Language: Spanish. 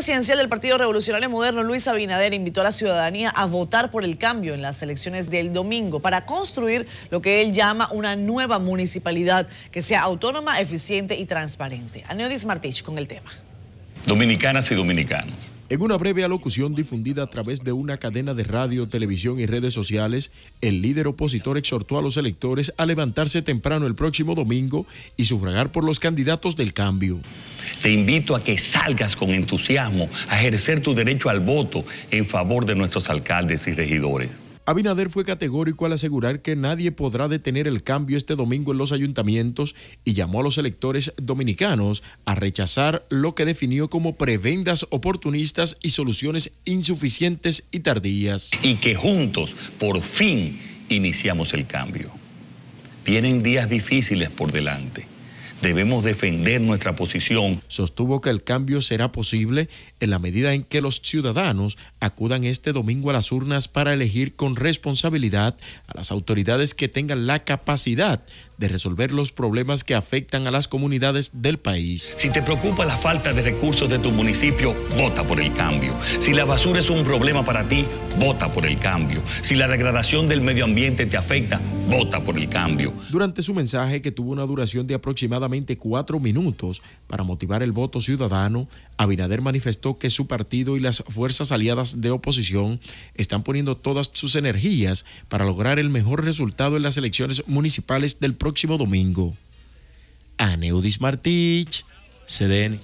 presidencial del Partido Revolucionario Moderno, Luis Abinader, invitó a la ciudadanía a votar por el cambio en las elecciones del domingo para construir lo que él llama una nueva municipalidad que sea autónoma, eficiente y transparente. Aneodis Martich con el tema. Dominicanas y dominicanos. En una breve alocución difundida a través de una cadena de radio, televisión y redes sociales, el líder opositor exhortó a los electores a levantarse temprano el próximo domingo y sufragar por los candidatos del cambio. Te invito a que salgas con entusiasmo a ejercer tu derecho al voto en favor de nuestros alcaldes y regidores. Abinader fue categórico al asegurar que nadie podrá detener el cambio este domingo en los ayuntamientos y llamó a los electores dominicanos a rechazar lo que definió como prebendas oportunistas y soluciones insuficientes y tardías. Y que juntos, por fin, iniciamos el cambio. Vienen días difíciles por delante Debemos defender nuestra posición. Sostuvo que el cambio será posible en la medida en que los ciudadanos acudan este domingo a las urnas para elegir con responsabilidad a las autoridades que tengan la capacidad de resolver los problemas que afectan a las comunidades del país. Si te preocupa la falta de recursos de tu municipio, vota por el cambio. Si la basura es un problema para ti, vota por el cambio. Si la degradación del medio ambiente te afecta, vota por el cambio. Durante su mensaje, que tuvo una duración de aproximadamente cuatro minutos para motivar el voto ciudadano, Abinader manifestó que su partido y las fuerzas aliadas de oposición están poniendo todas sus energías para lograr el mejor resultado en las elecciones municipales del próximo próximo domingo. Aneudis Martich, CDN.